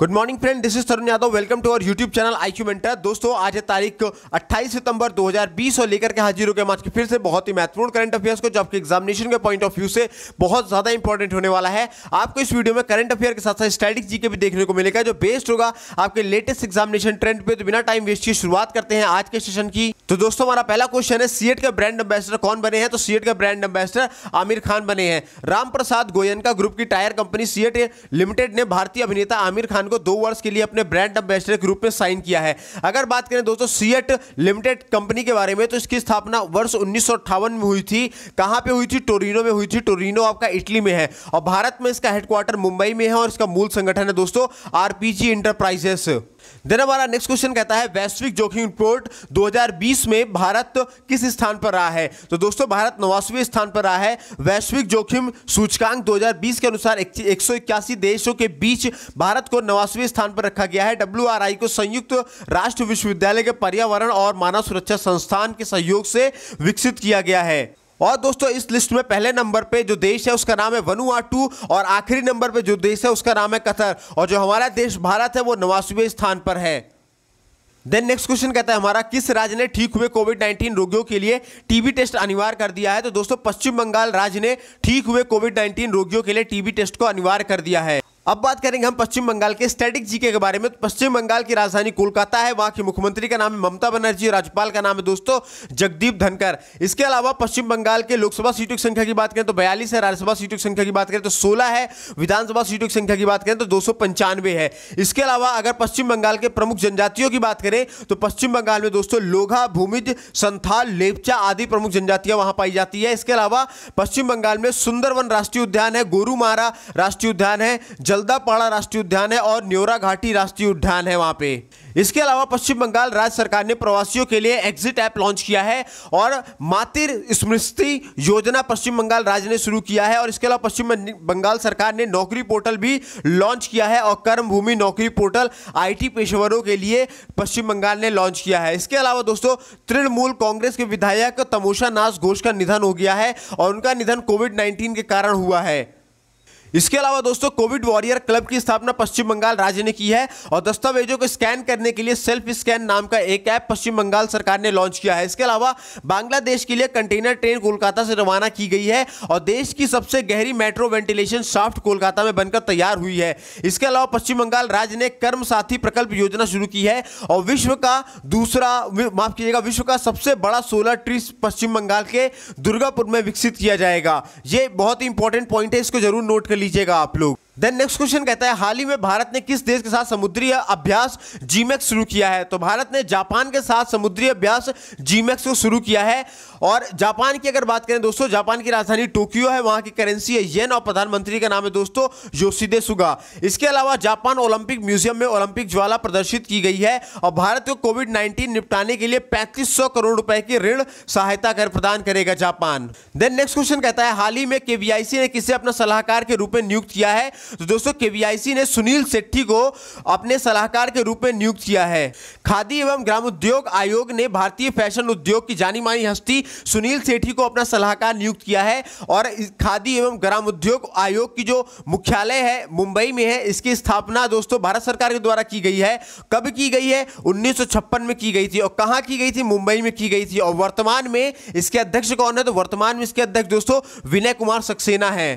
good morning friend this is Tarun Yadav welcome to our YouTube channel I Q mentor दोस्तों आज है तारीख 28 सितंबर 2020 और लेकर के हाजिर हो गए आज के फिर से बहुत ही महत्वपूर्ण करंट अफेयर्स को जो आपके एग्जामिनेशन के पॉइंट ऑफ व्यू से बहुत ज़्यादा इंपॉर्टेंट होने वाला है आपको इस वीडियो में करंट अफेयर के साथ साथ स्टैटिक जी भी देखने को मिलेगा जो बेस्ड होगा आपके लेटेस्ट एग्जामिनेशन ट्रेंड पर तो बिना टाइम वेस्ट की शुरुआत करते हैं आज के सेशन की तो दोस्तों हमारा पहला क्वेश्चन है सीएट के ब्रांड एम्बेसडर कौन बने हैं तो सीएट के ब्रांड एम्बेसडर आमिर खान बने हैं राम प्रसाद गोयन का ग्रुप की टायर कंपनी सीएट लिमिटेड ने भारतीय अभिनेता आमिर खान खान को दो वर्ष के लिए अपने ब्रांड एम्बेसडर के रूप में साइन किया है अगर बात करें दोस्तों सीएट लिमिटेड कंपनी के बारे में तो इसकी स्थापना वर्ष उन्नीस में हुई थी कहाँ पे हुई थी टोरिनो में हुई थी टोरिनो आपका इटली में है और भारत में इसका हेडक्वार्टर मुंबई में है और इसका मूल संगठन है दोस्तों आरपीजी इंटरप्राइजेस देन हमारा नेक्स्ट क्वेश्चन कहता है वैश्विक जोखिम रिपोर्ट 2020 में भारत किस स्थान पर रहा है तो दोस्तों भारत नवासवें स्थान पर रहा है वैश्विक जोखिम सूचकांक 2020 के अनुसार एक देशों के बीच भारत को नवासवें स्थान पर रखा गया है डब्ल्यू को संयुक्त राष्ट्र विश्वविद्यालय के पर्यावरण और मानव सुरक्षा संस्थान के सहयोग से विकसित किया गया है और दोस्तों इस लिस्ट में पहले नंबर पे जो देश है उसका नाम है वनुआटू और आखिरी नंबर पे जो देश है उसका नाम है कतर और जो हमारा देश भारत है वो नवासीवें स्थान पर है देन नेक्स्ट क्वेश्चन कहता है हमारा किस राज्य ने ठीक हुए कोविड 19 रोगियों के लिए टीबी टेस्ट अनिवार्य कर दिया है तो दोस्तों पश्चिम बंगाल राज्य ने ठीक हुए कोविड 19 रोगियों के लिए टीबी टेस्ट को अनिवार्य कर दिया है अब बात करेंगे हम पश्चिम बंगाल के स्टैटिक जीके के बारे में तो पश्चिम बंगाल की राजधानी कोलकाता है वहां की मुख्यमंत्री का नाम है ममता बनर्जी राज्यपाल का नाम है दोस्तों जगदीप धनकर इसके अलावा पश्चिम बंगाल के लोकसभा सीटों की संख्या की बात करें तो बयालीस है राज्यसभा सीटों की संख्या की बात करें तो सोलह है विधानसभा सीटों की संख्या की बात करें तो दो है इसके अलावा अगर पश्चिम बंगाल के प्रमुख जनजातियों की बात करें तो पश्चिम बंगाल में दोस्तों लोघा भूमिज संथाल लेपचा आदि प्रमुख जनजातियां वहां पाई जाती है इसके अलावा पश्चिम बंगाल में सुंदरवन राष्ट्रीय उद्यान है गोरुमारा राष्ट्रीय उद्यान है जल्दापाड़ा राष्ट्रीय उद्यान है और न्योरा घाटी राष्ट्रीय उद्यान है वहाँ पे इसके अलावा पश्चिम बंगाल राज्य सरकार ने प्रवासियों के लिए एग्जिट ऐप लॉन्च किया है और मातिर स्मृति योजना पश्चिम बंगाल राज्य ने शुरू किया है और इसके अलावा पश्चिम बंगाल सरकार ने नौकरी पोर्टल भी लॉन्च किया है और कर्मभूमि नौकरी पोर्टल आईटी पेशेवरों के लिए पश्चिम बंगाल ने लॉन्च किया है इसके अलावा दोस्तों तृणमूल कांग्रेस के विधायक तमोशा नाज घोष का निधन हो गया है और उनका निधन कोविड नाइन्टीन के कारण हुआ है इसके अलावा दोस्तों कोविड वॉरियर क्लब की स्थापना पश्चिम बंगाल राज्य ने की है और दस्तावेजों को स्कैन करने के लिए सेल्फ स्कैन नाम का एक ऐप पश्चिम बंगाल सरकार ने लॉन्च किया है इसके अलावा बांग्लादेश के लिए कंटेनर ट्रेन कोलकाता से रवाना की गई है और देश की सबसे गहरी मेट्रो वेंटिलेशन शाफ्ट कोलकाता में बनकर तैयार हुई है इसके अलावा पश्चिम बंगाल राज्य ने कर्म साथी प्रकल्प योजना शुरू की है और विश्व का दूसरा माफ कीजिएगा विश्व का सबसे बड़ा सोलर ट्री पश्चिम बंगाल के दुर्गापुर में विकसित किया जाएगा ये बहुत ही इंपॉर्टेंट पॉइंट है इसको जरूर नोट कर कर लीजिएगा आप लोग देन नेक्स्ट क्वेश्चन कहता है हाल ही में भारत ने किस देश के साथ समुद्री अभ्यास जीमैक्स शुरू किया है तो भारत ने जापान के साथ समुद्री अभ्यास जीमैक्स को शुरू किया है और जापान की अगर बात करें दोस्तों जापान की राजधानी टोक्यो है वहां की करेंसी है येन और प्रधानमंत्री का नाम है दोस्तों योशिदे सुगा इसके अलावा जापान ओलंपिक म्यूजियम में ओलंपिक ज्वाला प्रदर्शित की गई है और भारत को कोविड नाइन्टीन निपटाने के लिए पैंतीस करोड़ रुपए की ऋण सहायता कर प्रदान करेगा जापान देन नेक्स्ट क्वेश्चन कहता है हाल ही में केवीआईसी ने किसे अपना सलाहकार के रूप में नियुक्त किया है तो दोस्तों केवीआईसी ने सुनील सेट्टी को अपने सलाहकार के रूप में नियुक्त किया है खादी एवं ग्रामोद्योग आयोग ने भारतीय फैशन उद्योग की जानी मानी हस्ती सुनील सेठी को अपना सलाहकार नियुक्त किया है और खादी एवं ग्रामोद्योग आयोग की जो मुख्यालय है मुंबई में है इसकी स्थापना दोस्तों भारत सरकार के द्वारा की गई है कब की गई है उन्नीस में की गई थी और कहाँ की गई थी मुंबई में की गई थी और वर्तमान में इसके अध्यक्ष कौन है तो वर्तमान में इसके अध्यक्ष दोस्तों विनय कुमार सक्सेना है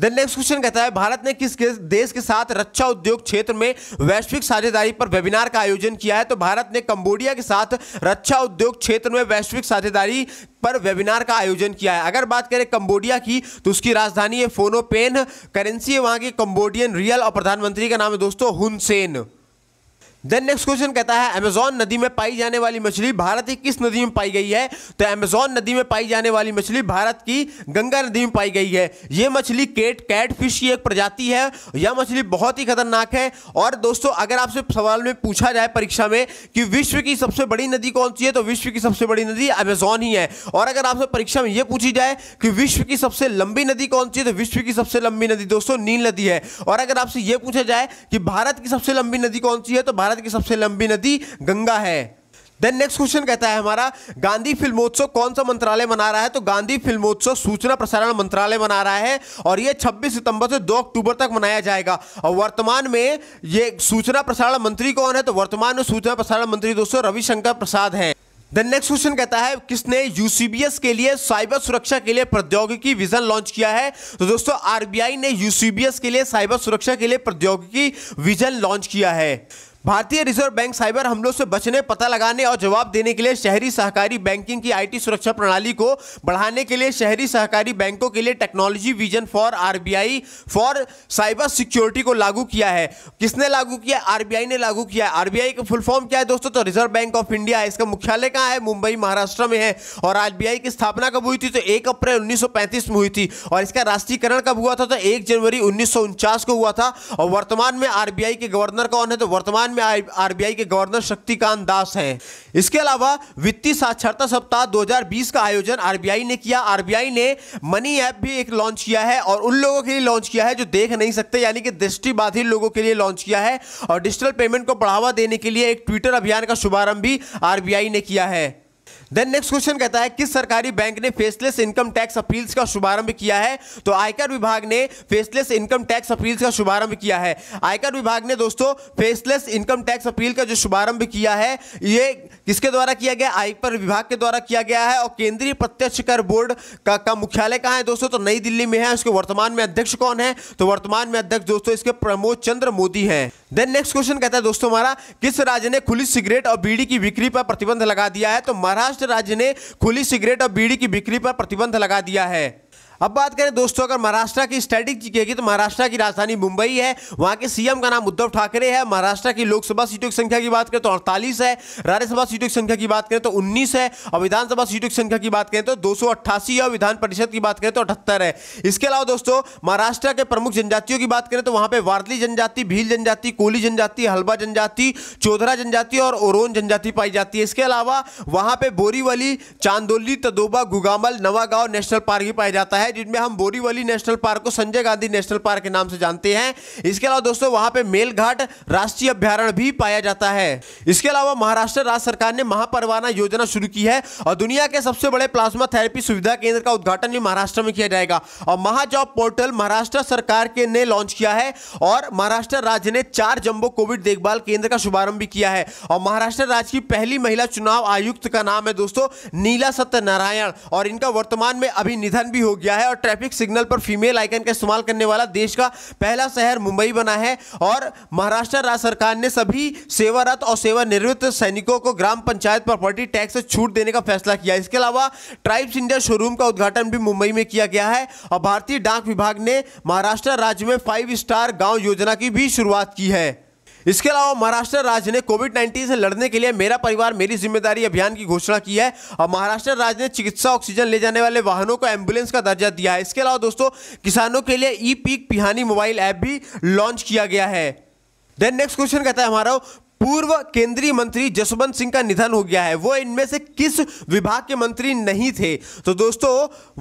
देन नेक्स्ट क्वेश्चन कहता है भारत ने किस देश के साथ रक्षा उद्योग क्षेत्र में वैश्विक साझेदारी पर वेबिनार का आयोजन किया है तो भारत ने कंबोडिया के साथ रक्षा उद्योग क्षेत्र में वैश्विक साझेदारी पर वेबिनार का आयोजन किया है अगर बात करें कंबोडिया की तो उसकी राजधानी है फोनोपेन करेंसी है वहां की कंबोडियन रियल और प्रधानमंत्री का नाम है दोस्तों हुनसेन देन नेक्स्ट क्वेश्चन कहता है अमेजोन नदी में पाई जाने वाली मछली भारत की किस नदी में पाई गई है तो अमेजोन नदी में पाई जाने वाली मछली भारत की गंगा नदी में पाई गई है ये मछली केट कैट फिश की एक प्रजाति है यह मछली बहुत ही खतरनाक है और दोस्तों अगर आपसे सवाल में पूछा जाए परीक्षा में कि विश्व की सबसे बड़ी नदी कौन सी है तो विश्व की सबसे बड़ी नदी अमेजोन ही है और अगर आपसे परीक्षा में यह पूछी जाए कि विश्व की सबसे लंबी नदी कौन सी है तो विश्व की सबसे लंबी नदी दोस्तों नील नदी है और अगर आपसे यह पूछा जाए कि भारत की सबसे लंबी नदी कौन सी है तो भारत भारत की सबसे लंबी नदी गंगा है देन नेक्स्ट क्वेश्चन कहता है हमारा गांधी फिल्मोत्सव कौन सा मंत्रालय मना रहा है तो गांधी फिल्मोत्सव सूचना प्रसारण मंत्रालय मना रहा है और ये 26 सितंबर से 2 अक्टूबर तक मनाया जाएगा और वर्तमान में ये सूचना प्रसारण मंत्री कौन है तो वर्तमान में सूचना प्रसारण मंत्री दोस्तों रविशंकर प्रसाद है देन नेक्स्ट क्वेश्चन कहता है किसने यूसीबीएस के लिए साइबर सुरक्षा के लिए प्रौद्योगिकी विजन लॉन्च किया है तो दोस्तों आरबीआई ने यूसीबीएस के लिए साइबर सुरक्षा के लिए प्रौद्योगिकी विजन लॉन्च किया है भारतीय रिजर्व बैंक साइबर हमलों से बचने पता लगाने और जवाब देने के लिए शहरी सहकारी बैंकिंग की आईटी सुरक्षा प्रणाली को बढ़ाने के लिए शहरी सहकारी बैंकों के लिए technology vision for RBI for cyber security को लागू किया है किसने लागू किया आरबीआई ने लागू किया आरबीआई का फुल फॉर्म क्या है दोस्तों तो रिजर्व बैंक ऑफ इंडिया है इसका मुख्यालय कहाँ है मुंबई महाराष्ट्र में है और आरबीआई की स्थापना कब हुई थी तो एक अप्रैल उन्नीस में हुई थी और इसका राष्ट्रीयकरण कब हुआ था तो एक जनवरी उन्नीस को हुआ था और वर्तमान में आरबीआई के गवर्नर कौन है तो वर्तमान में आरबीआई के गवर्नर शक्तिकांत दास हैं इसके अलावा वित्तीय साक्षरता सप्ताह 2020 का आयोजन आरबीआई ने किया आरबीआई ने मनी ऐप भी एक लॉन्च किया है और उन लोगों के लिए लॉन्च किया है जो देख नहीं सकते यानी कि दृष्टिबाधित लोगों के लिए लॉन्च किया है और डिजिटल पेमेंट को बढ़ावा देने के लिए एक ट्विटर अभियान का शुभारंभ भी आरबीआई ने किया है देन नेक्स्ट क्वेश्चन कहता है किस सरकारी बैंक ने फेसलेस इनकम टैक्स अपील्स का शुभारंभ किया है तो आयकर विभाग ने फेसलेस इनकम टैक्स अपील्स का शुभारंभ किया है आयकर विभाग ने दोस्तों फेसलेस इनकम टैक्स अपील का जो शुभारंभ किया है ये किसके द्वारा किया गया आयकर विभाग के द्वारा किया गया है और केंद्रीय प्रत्यक्ष कर बोर्ड का, का मुख्यालय कहाँ है दोस्तों तो नई दिल्ली में है उसके वर्तमान में अध्यक्ष कौन है तो वर्तमान में अध्यक्ष दोस्तों इसके प्रमोद चंद्र मोदी हैं देन नेक्स्ट क्वेश्चन कहता है दोस्तों हमारा किस राज्य ने खुली सिगरेट और बीड़ी की बिक्री पर प्रतिबंध लगा दिया है तो महाराष्ट्र राज्य ने खुली सिगरेट और बीड़ी की बिक्री पर प्रतिबंध लगा दिया है अब बात करें दोस्तों अगर महाराष्ट्र की स्ट्रेटेजी की तो महाराष्ट्र की राजधानी मुंबई है वहां के सीएम का नाम उद्धव ठाकरे है महाराष्ट्र की लोकसभा सीटों की संख्या की बात करें तो अड़तालीस है राज्यसभा सीटों की संख्या की बात करें तो उन्नीस है और विधानसभा सीटों की संख्या की बात करें तो दो है और विधान परिषद की बात करें तो अठहत्तर है इसके अलावा दोस्तों महाराष्ट्र के प्रमुख जनजातियों की बात करें तो वहां पर वारली जनजाति भील जनजाति कोली जनजाति हलवा जनजाति चौधरा जनजाति और ओरोन जनजाति पाई जाती है इसके अलावा वहां पर बोरीवली चांदोली तदोबा गुगामल नवागांव नेशनल पार्क भी पाया जाता है है जिनमें हम बोरीवली नेशनल पार्क को संजय गांधी नेशनल पार्क के नाम से जानते हैं इसके अलावा दोस्तों वहां पे मेलघाट राष्ट्रीय अभ्यारण भी पाया जाता है इसके अलावा महाराष्ट्र राज्य सरकार ने महापरवाना योजना शुरू की है और दुनिया के सबसे बड़े प्लाज्मा थेरेपी सुविधा केंद्र का उद्घाटन भी महाराष्ट्र में किया जाएगा और महाजॉब पोर्टल महाराष्ट्र सरकार के ने लॉन्च किया है और महाराष्ट्र राज्य ने चार जम्बो कोविड देखभाल केंद्र का शुभारंभ भी किया है और महाराष्ट्र राज्य की पहली महिला चुनाव आयुक्त का नाम है दोस्तों नीला सत्यनारायण और इनका वर्तमान में अभी निधन भी हो गया गया है और ट्रैफिक सिग्नल पर फीमेल आइकन का इस्तेमाल करने वाला देश का पहला शहर मुंबई बना है और महाराष्ट्र राज्य सरकार ने सभी सेवारत और सेवानिवृत्त सैनिकों को ग्राम पंचायत प्रॉपर्टी टैक्स से छूट देने का फैसला किया इसके अलावा ट्राइब्स इंडिया शोरूम का उद्घाटन भी मुंबई में किया गया है और भारतीय डाक विभाग ने महाराष्ट्र राज्य में फाइव स्टार गाँव योजना की भी शुरुआत की है इसके अलावा महाराष्ट्र राज्य ने कोविड नाइन्टीन से लड़ने के लिए मेरा परिवार मेरी जिम्मेदारी अभियान की घोषणा की है और महाराष्ट्र राज्य ने चिकित्सा ऑक्सीजन ले जाने वाले वाहनों को एम्बुलेंस का दर्जा दिया है इसके अलावा दोस्तों किसानों के लिए e Peek Pahani mobile app भी लॉन्च किया गया है देन नेक्स्ट क्वेश्चन कहता है हमारा पूर्व केंद्रीय मंत्री जसवंत सिंह का निधन हो गया है वो इनमें से किस विभाग के मंत्री नहीं थे तो दोस्तों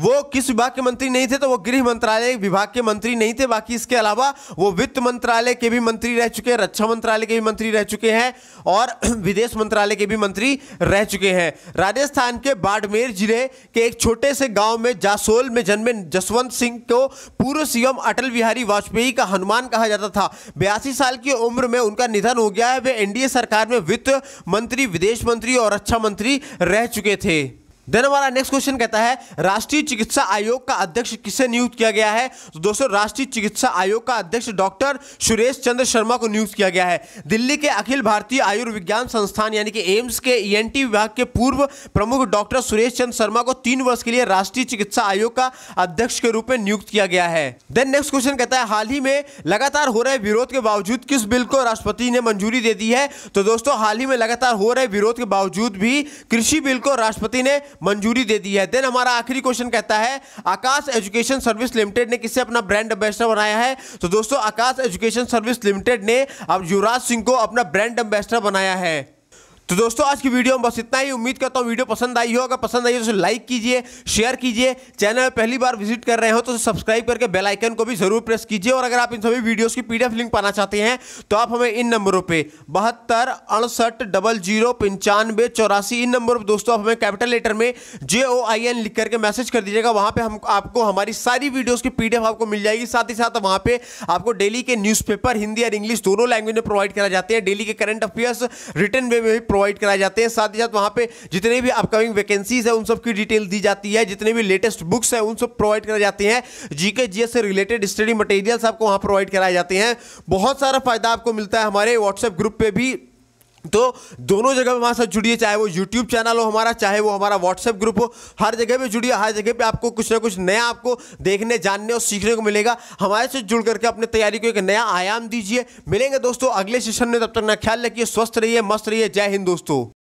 वो किस विभाग के मंत्री नहीं थे तो वो गृह मंत्रालय विभाग के मंत्री नहीं थे बाकी इसके अलावा वो वित्त मंत्रालय के भी मंत्री रह चुके हैं रक्षा मंत्रालय के भी मंत्री रह चुके हैं और विदेश मंत्रालय के भी मंत्री रह चुके हैं राजस्थान के बाड़मेर जिले के एक छोटे से गाँव में जासोल में जन्मे जसवंत सिंह को पूर्व सीएम अटल बिहारी वाजपेयी का हनुमान कहा जाता था बयासी साल की उम्र में उनका निधन हो गया है वे एनडीए सरकार में वित्त मंत्री विदेश मंत्री और रक्षा मंत्री रह चुके थे देन हमारा नेक्स्ट क्वेश्चन कहता है राष्ट्रीय चिकित्सा आयोग का अध्यक्ष किसे नियुक्त किया गया है तो दोस्तों राष्ट्रीय चिकित्सा आयोग का अध्यक्ष डॉक्टर सुरेश चंद्र शर्मा को नियुक्त किया गया है दिल्ली के अखिल भारतीय आयुर्विज्ञान संस्थान यानी कि एम्स के ईएनटी e विभाग के पूर्व प्रमुख डॉक्टर सुरेश चंद्र शर्मा को तीन वर्ष के लिए राष्ट्रीय चिकित्सा आयोग का अध्यक्ष के रूप में नियुक्त किया गया है देन नेक्स्ट क्वेश्चन कहता है हाल ही में लगातार हो रहे विरोध के बावजूद किस बिल को राष्ट्रपति ने मंजूरी दे दी है तो दोस्तों हाल ही में लगातार हो रहे विरोध के बावजूद भी कृषि बिल को राष्ट्रपति ने मंजूरी दे दी है देन हमारा आखिरी क्वेश्चन कहता है आकाश एजुकेशन सर्विस लिमिटेड ने किसे अपना ब्रांड एम्बेसडर बनाया है तो दोस्तों आकाश एजुकेशन सर्विस लिमिटेड ने अब युवराज सिंह को अपना ब्रांड एम्बेसडर बनाया है तो दोस्तों आज की वीडियो में बस इतना ही उम्मीद करता हूँ वीडियो पसंद आई हो अगर पसंद आई हो तो लाइक कीजिए शेयर कीजिए चैनल पहली बार विजिट कर रहे हो तो सब्सक्राइब करके बेल आइकन को भी जरूर प्रेस कीजिए और अगर आप इन सभी वीडियोस की पीडीएफ लिंक पाना चाहते हैं तो आप हमें इन नंबरों पर बहत्तर अड़सठ डबल जीरो पंचानवे चौरासी इन नंबरों पर दोस्तों आप हमें कैपिटल लेटर में जे ओ आई एन लिख करके मैसेज कर दीजिएगा वहाँ पर हम आपको हमारी सारी वीडियोज़ की पी आपको मिल जाएगी साथ ही साथ वहाँ पर आपको डेली के न्यूज़पेपर हिंदी और इंग्लिश दोनों लैंग्वेज में प्रोवाइड करा जाते हैं डेली के करंट अफेयर्स रिटर्न वे में भी प्रोवाइड कराए जाते हैं साथ ही साथ वहाँ पे जितने भी अपकमिंग वैकेंसीज है उन सब की डिटेल दी जाती है जितने भी लेटेस्ट बुक्स है उन सब प्रोवाइड कराए जाते हैं जीके जीएस से रिलेटेड स्टडी मटेरियल्स आपको वहाँ प्रोवाइड कराए जाते हैं बहुत सारा फायदा आपको मिलता है हमारे व्हाट्सएप ग्रुप पर भी तो दोनों जगह पे हमारे साथ जुड़िए चाहे वो यूट्यूब चैनल हो हमारा चाहे वो हमारा व्हाट्सएप ग्रुप हो हर जगह पे जुड़िए हर जगह पे आपको कुछ ना कुछ नया आपको देखने जानने और सीखने को मिलेगा हमारे से जुड़ करके अपने तैयारी को एक नया आयाम दीजिए मिलेंगे दोस्तों अगले सेशन में तब तक ना ख्याल रखिए स्वस्थ रहिए मस्त रहिए जय हिंद दोस्तों